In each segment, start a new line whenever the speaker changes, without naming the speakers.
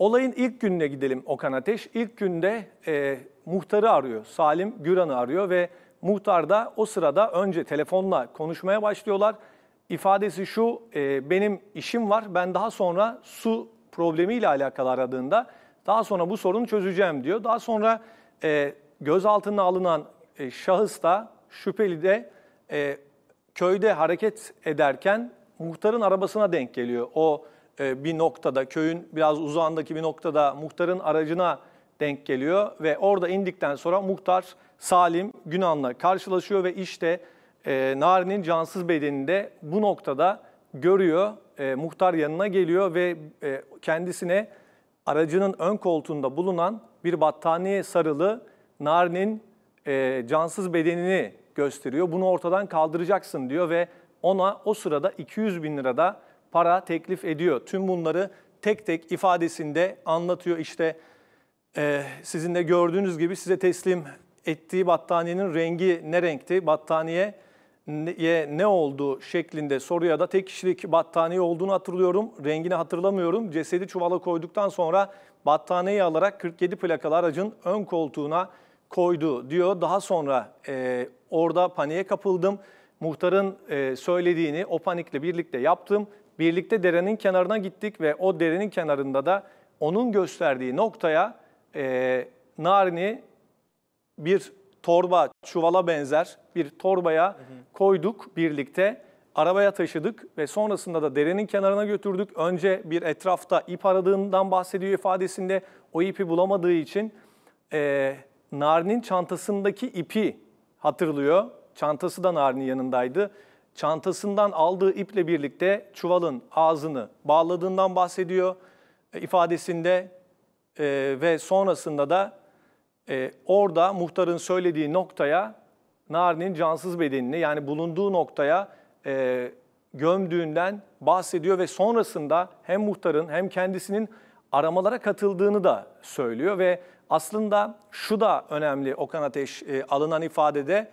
Olayın ilk gününe gidelim Okan Ateş. İlk günde e, muhtarı arıyor, Salim Güran'ı arıyor ve muhtar da o sırada önce telefonla konuşmaya başlıyorlar. İfadesi şu, e, benim işim var, ben daha sonra su problemiyle alakalı aradığında daha sonra bu sorunu çözeceğim diyor. Daha sonra e, gözaltına alınan e, şahıs da şüpheli de e, köyde hareket ederken muhtarın arabasına denk geliyor. O e, bir noktada, köyün biraz uzağındaki bir noktada muhtarın aracına denk geliyor ve orada indikten sonra muhtar Salim Günan'la karşılaşıyor ve işte e, Nari'nin cansız bedeninde bu noktada görüyor. E, muhtar yanına geliyor ve e, kendisine aracının ön koltuğunda bulunan bir battaniye sarılı Nari'nin e, cansız bedenini gösteriyor. Bunu ortadan kaldıracaksın diyor ve ona o sırada 200 bin lirada para teklif ediyor. Tüm bunları tek tek ifadesinde anlatıyor. İşte e, sizin de gördüğünüz gibi size teslim ettiği battaniyenin rengi ne renkti, battaniye ne, ne oldu şeklinde soruya da tek kişilik battaniye olduğunu hatırlıyorum. Rengini hatırlamıyorum. Cesedi çuvala koyduktan sonra battaniyeyi alarak 47 plakalı aracın ön koltuğuna koydu diyor. Daha sonra e, orada paniğe kapıldım. Muhtarın e, söylediğini o panikle birlikte yaptım. Birlikte derenin kenarına gittik ve o derenin kenarında da onun gösterdiği noktaya e, narini bir torba, çuvala benzer bir torbaya hı hı. koyduk birlikte. Arabaya taşıdık ve sonrasında da derenin kenarına götürdük. Önce bir etrafta ip aradığından bahsediyor ifadesinde. O ipi bulamadığı için e, Narni'nin çantasındaki ipi hatırlıyor. Çantası da Narni yanındaydı çantasından aldığı iple birlikte çuvalın ağzını bağladığından bahsediyor e, ifadesinde e, ve sonrasında da e, orada muhtarın söylediği noktaya Nari'nin cansız bedenini yani bulunduğu noktaya e, gömdüğünden bahsediyor ve sonrasında hem muhtarın hem kendisinin aramalara katıldığını da söylüyor ve aslında şu da önemli Okan Ateş e, alınan ifadede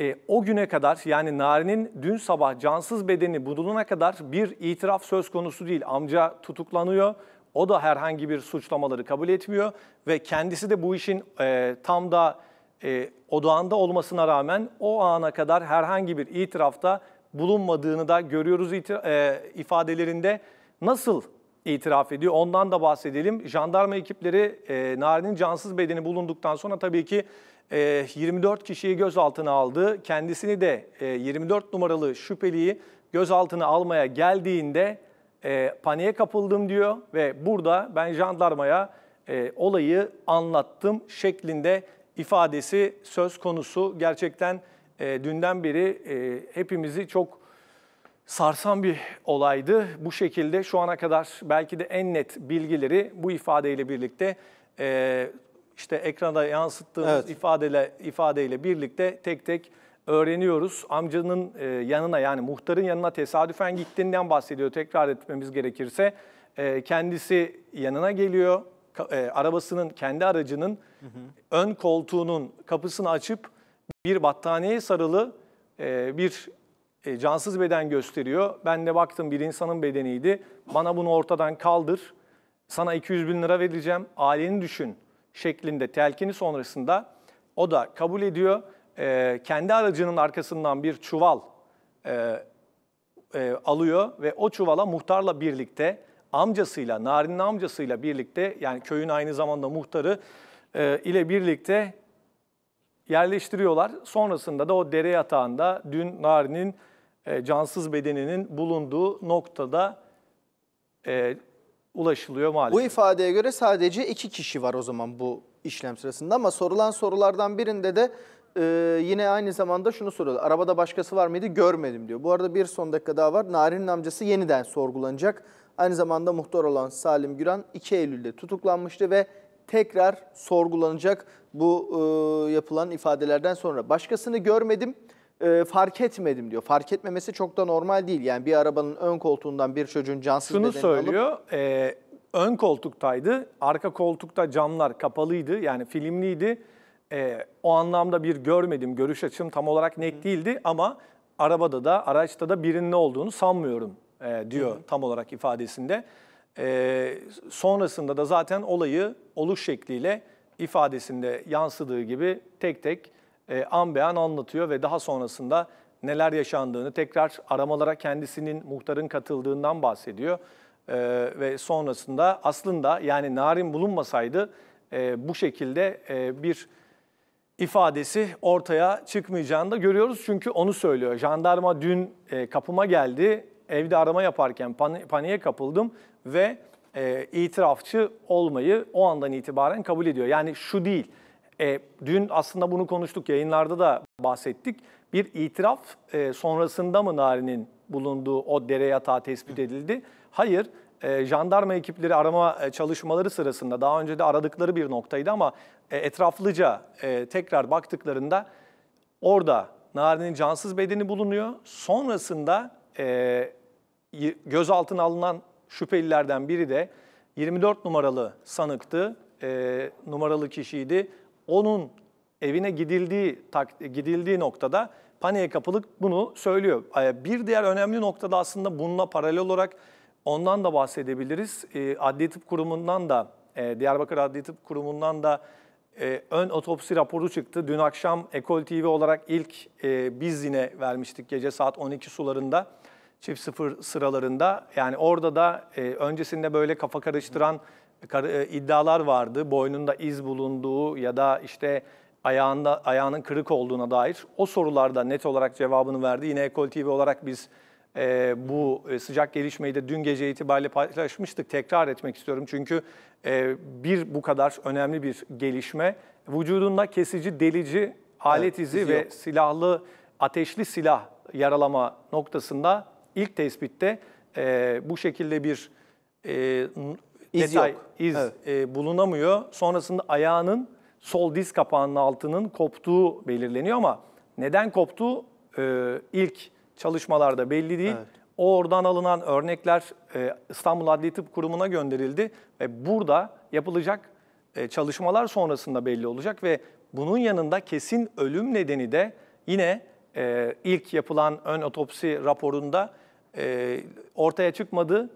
e, o güne kadar yani Nari'nin dün sabah cansız bedeni bulunana kadar bir itiraf söz konusu değil. Amca tutuklanıyor. O da herhangi bir suçlamaları kabul etmiyor ve kendisi de bu işin e, tam da e, odağında olmasına rağmen o ana kadar herhangi bir itirafta bulunmadığını da görüyoruz itir, e, ifadelerinde. Nasıl itiraf ediyor ondan da bahsedelim. Jandarma ekipleri e, Nari'nin cansız bedeni bulunduktan sonra tabii ki 24 e, kişiyi gözaltına aldı. Kendisini de 24 e, numaralı şüpheliyi gözaltına almaya geldiğinde e, paniğe kapıldım diyor ve burada ben jandarmaya olayı anlattım şeklinde ifadesi söz konusu. Gerçekten dünden beri hepimizi çok sarsan bir olaydı. Bu şekilde şu ana kadar belki de en net bilgileri bu ifadeyle birlikte işte ekrana yansıttığımız evet. ifadeyle, ifadeyle birlikte tek tek öğreniyoruz. Amcanın e, yanına yani muhtarın yanına tesadüfen gittiğinden bahsediyor tekrar etmemiz gerekirse. E, kendisi yanına geliyor, e, arabasının, kendi aracının hı hı. ön koltuğunun kapısını açıp bir battaniyeye sarılı e, bir e, cansız beden gösteriyor. Ben de baktım bir insanın bedeniydi. Bana bunu ortadan kaldır. Sana 200 bin lira vereceğim. Aileni düşün şeklinde telkini sonrasında o da kabul ediyor. E, kendi aracının arkasından bir çuval e, e, alıyor ve o çuvala muhtarla birlikte amcasıyla, Narin'in amcasıyla birlikte yani köyün aynı zamanda muhtarı e, ile birlikte yerleştiriyorlar. Sonrasında da o dere yatağında dün Narin'in e, cansız bedeninin bulunduğu noktada e, ulaşılıyor maalesef. Bu
ifadeye göre sadece iki kişi var o zaman bu işlem sırasında ama sorulan sorulardan birinde de e, yine aynı zamanda şunu soruyorlar. Arabada başkası var mıydı görmedim diyor. Bu arada bir son dakika daha var. Narin'in amcası yeniden sorgulanacak. Aynı zamanda muhtar olan Salim Güran 2 Eylül'de tutuklanmıştı ve tekrar sorgulanacak bu e, yapılan ifadelerden sonra. Başkasını görmedim e, fark etmedim diyor. Fark etmemesi çok da normal değil. Yani bir arabanın ön koltuğundan bir çocuğun cansız Şunu bedenini söylüyor,
alıp... E, ön koltuktaydı, arka koltukta camlar kapalıydı yani filmliydi. E, o anlamda bir görmedim, görüş açım tam olarak net değildi ama arabada da araçta da birinin olduğunu sanmıyorum e, diyor hı tam olarak ifadesinde. E, sonrasında da zaten olayı oluş şekliyle ifadesinde yansıdığı gibi tek tek e, an be an anlatıyor ve daha sonrasında neler yaşandığını tekrar aramalara kendisinin muhtarın katıldığından bahsediyor. E, ve sonrasında aslında yani Narin bulunmasaydı e, bu şekilde e, bir ifadesi ortaya çıkmayacağını da görüyoruz. Çünkü onu söylüyor. Jandarma dün e, kapıma geldi, evde arama yaparken pan paniğe kapıldım ve e, itirafçı olmayı o andan itibaren kabul ediyor. Yani şu değil, e, dün aslında bunu konuştuk, yayınlarda da bahsettik. Bir itiraf e, sonrasında mı Nari'nin bulunduğu o dere yatağı tespit edildi? Hayır, e, jandarma ekipleri arama e, çalışmaları sırasında daha önce de aradıkları bir noktaydı ama e, etraflıca e, tekrar baktıklarında orada Nari'nin cansız bedeni bulunuyor. Sonrasında e, gözaltına alınan şüphelilerden biri de 24 numaralı sanıktı, e, numaralı kişiydi onun evine gidildiği tak, gidildiği noktada paniğe kapılıp bunu söylüyor. Ee, bir diğer önemli noktada aslında bununla paralel olarak ondan da bahsedebiliriz. Ee, Adli Tıp Kurumu'ndan da e, Diyarbakır Adli Tıp Kurumu'ndan da e, ön otopsi raporu çıktı. Dün akşam Ekol TV olarak ilk e, biz yine vermiştik gece saat 12 sularında. Çift sıfır sıralarında yani orada da öncesinde böyle kafa karıştıran e, iddialar vardı. Boynunda iz bulunduğu ya da işte ayağında ayağının kırık olduğuna dair o sorularda net olarak cevabını verdi. Yine Ekol TV olarak biz e, bu e, sıcak gelişmeyi de dün gece itibariyle paylaşmıştık. Tekrar etmek istiyorum çünkü e, bir bu kadar önemli bir gelişme. Vücudunda kesici, delici alet izi evet, izi ve yok. silahlı, ateşli silah yaralama noktasında ilk tespitte e, bu şekilde bir e, iz detay, yok. iz evet. e, bulunamıyor. Sonrasında ayağının sol diz kapağının altının koptuğu belirleniyor ama neden koptuğu e, ilk çalışmalarda belli değil. Evet. Oradan alınan örnekler e, İstanbul Adli Tıp Kurumu'na gönderildi ve burada yapılacak e, çalışmalar sonrasında belli olacak ve bunun yanında kesin ölüm nedeni de yine e, ilk yapılan ön otopsi raporunda e, ortaya çıkmadı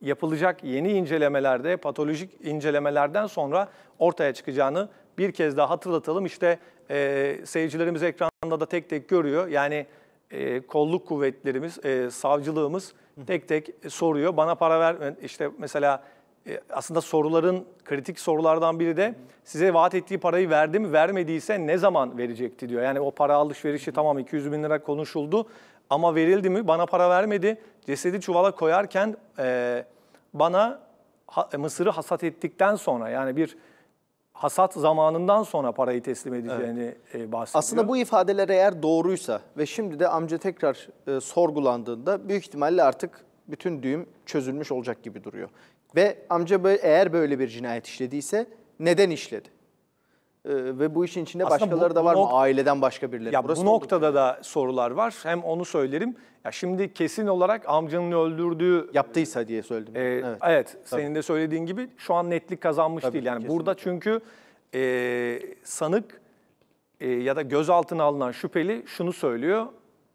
yapılacak yeni incelemelerde, patolojik incelemelerden sonra ortaya çıkacağını bir kez daha hatırlatalım. İşte e, seyircilerimiz ekranda da tek tek görüyor. Yani e, kolluk kuvvetlerimiz, e, savcılığımız tek tek soruyor. Bana para ver, işte mesela e, aslında soruların, kritik sorulardan biri de size vaat ettiği parayı verdi mi, vermediyse ne zaman verecekti diyor. Yani o para alışverişi tamam 200 bin lira konuşuldu ama verildi mi? Bana para vermedi. Cesedi çuvala koyarken e, bana ha, mısırı hasat ettikten sonra yani bir hasat zamanından sonra parayı teslim edeceğini evet. E, bahsediyor. Aslında
bu ifadeler eğer doğruysa ve şimdi de amca tekrar e, sorgulandığında büyük ihtimalle artık bütün düğüm çözülmüş olacak gibi duruyor. Ve amca eğer böyle bir cinayet işlediyse neden işledi? Ee, ve bu işin içinde Aslında başkaları bu, da var mı?
Aileden başka birileri. Ya Burası bu noktada da sorular var. Hem onu söylerim. Ya şimdi kesin olarak amcanın öldürdüğü yaptıysa diye söyledim. E, evet. Evet, Tabii. senin de söylediğin gibi şu an netlik kazanmış Tabii, değil. Yani kesinlikle. burada çünkü e, sanık e, ya da gözaltına alınan şüpheli şunu söylüyor.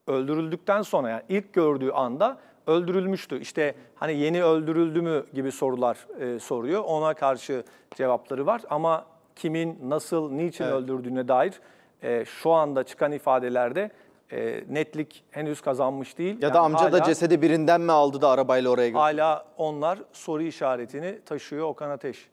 Öldürüldükten sonra yani ilk gördüğü anda öldürülmüştü. İşte hani yeni öldürüldü mü gibi sorular e, soruyor. Ona karşı cevapları var ama kimin, nasıl, niçin evet. öldürdüğüne dair e, şu anda çıkan ifadelerde e, netlik henüz kazanmış değil. Ya yani da amca hala, da cesedi
birinden mi aldı da arabayla oraya gitti. Hala
onlar soru işaretini taşıyor Okan
Ateş.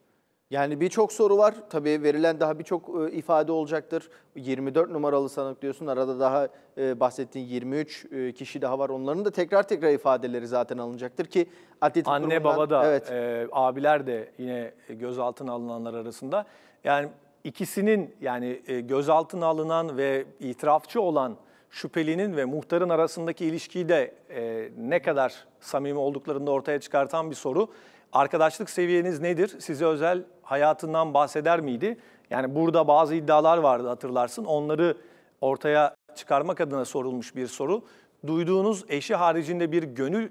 Yani birçok soru var. Tabii verilen daha birçok e, ifade olacaktır. 24 numaralı sanık diyorsun. Arada daha e, bahsettiğin 23 e, kişi daha var. Onların da tekrar
tekrar ifadeleri zaten alınacaktır ki Atletik Anne baba da, evet. e, abiler de yine gözaltına alınanlar arasında. Yani ikisinin yani e, gözaltına alınan ve itirafçı olan şüphelinin ve muhtarın arasındaki ilişkiyi de e, ne kadar samimi olduklarını da ortaya çıkartan bir soru. Arkadaşlık seviyeniz nedir? Size özel hayatından bahseder miydi? Yani burada bazı iddialar vardı hatırlarsın. Onları ortaya çıkarmak adına sorulmuş bir soru. Duyduğunuz eşi haricinde bir gönül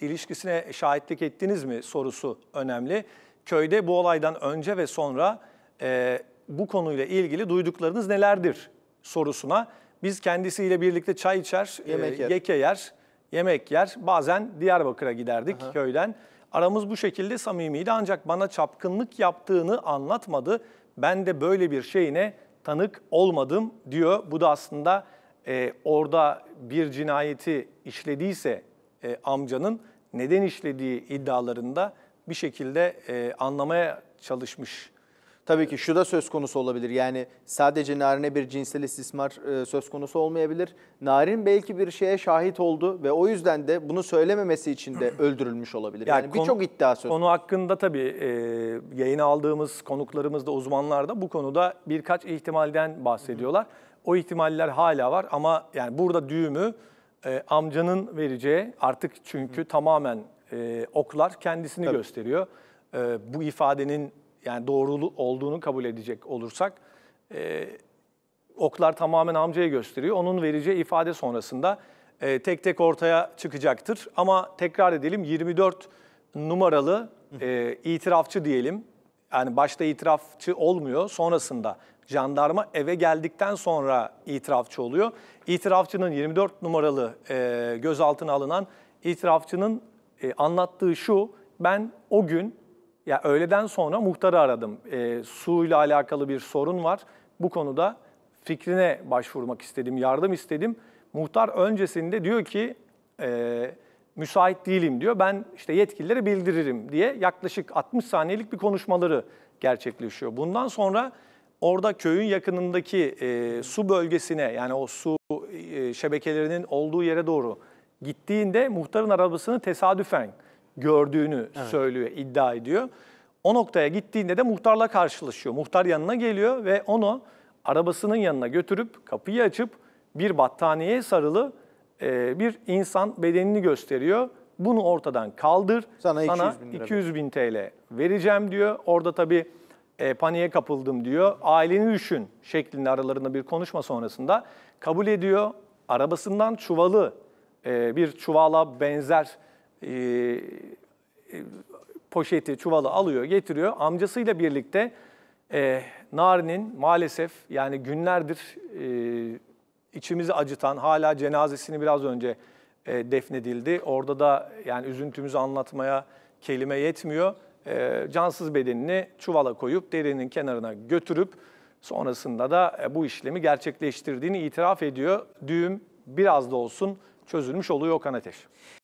ilişkisine şahitlik ettiniz mi sorusu önemli. Köyde bu olaydan önce ve sonra e, bu konuyla ilgili duyduklarınız nelerdir sorusuna biz kendisiyle birlikte çay içer, e, yemek e, yer. yeke yer, yemek yer. Bazen Diyarbakır'a giderdik Aha. köyden. Aramız bu şekilde samimiydi ancak bana çapkınlık yaptığını anlatmadı. Ben de böyle bir şeyine tanık olmadım diyor. Bu da aslında e, orada bir cinayeti işlediyse e, amcanın neden işlediği iddialarında bir şekilde e, anlamaya çalışmış Tabii ki şu da söz konusu olabilir. Yani sadece narine bir
cinsel istismar e, söz konusu olmayabilir. Narin belki bir şeye şahit oldu ve o yüzden de bunu söylememesi için de öldürülmüş olabilir. Yani, yani birçok iddia söz Konu
hakkında tabii e, yayına aldığımız konuklarımız da uzmanlar da bu konuda birkaç ihtimalden bahsediyorlar. O ihtimaller hala var ama yani burada düğümü e, amcanın vereceği artık çünkü Hı. tamamen e, oklar kendisini Tabii. gösteriyor. E, bu ifadenin yani doğru olduğunu kabul edecek olursak e, oklar tamamen amcaya gösteriyor. Onun vereceği ifade sonrasında e, tek tek ortaya çıkacaktır. Ama tekrar edelim 24 numaralı e, itirafçı diyelim. Yani başta itirafçı olmuyor sonrasında jandarma eve geldikten sonra itirafçı oluyor. İtirafçının 24 numaralı e, gözaltına alınan itirafçının e, anlattığı şu ben o gün ya öğleden sonra muhtarı aradım. E, ee, ile alakalı bir sorun var. Bu konuda fikrine başvurmak istedim, yardım istedim. Muhtar öncesinde diyor ki e, müsait değilim diyor. Ben işte yetkililere bildiririm diye yaklaşık 60 saniyelik bir konuşmaları gerçekleşiyor. Bundan sonra orada köyün yakınındaki e, su bölgesine yani o su e, şebekelerinin olduğu yere doğru gittiğinde muhtarın arabasını tesadüfen gördüğünü evet. söylüyor, iddia ediyor. O noktaya gittiğinde de muhtarla karşılaşıyor. Muhtar yanına geliyor ve onu arabasının yanına götürüp kapıyı açıp bir battaniyeye sarılı e, bir insan bedenini gösteriyor. Bunu ortadan kaldır. Sana, sana 200, bin, 200 bin TL vereceğim diyor. Orada tabii e, paniğe kapıldım diyor. Aileni düşün şeklinde aralarında bir konuşma sonrasında kabul ediyor. Arabasından çuvalı e, bir çuvala benzer ee, e, poşeti, çuvalı alıyor, getiriyor. Amcasıyla birlikte e, Narin'in maalesef yani günlerdir e, içimizi acıtan, hala cenazesini biraz önce e, defnedildi. Orada da yani üzüntümüzü anlatmaya kelime yetmiyor. E, cansız bedenini çuvala koyup derinin kenarına götürüp sonrasında da e, bu işlemi gerçekleştirdiğini itiraf ediyor. Düğüm biraz da olsun çözülmüş oluyor Okan Ateş.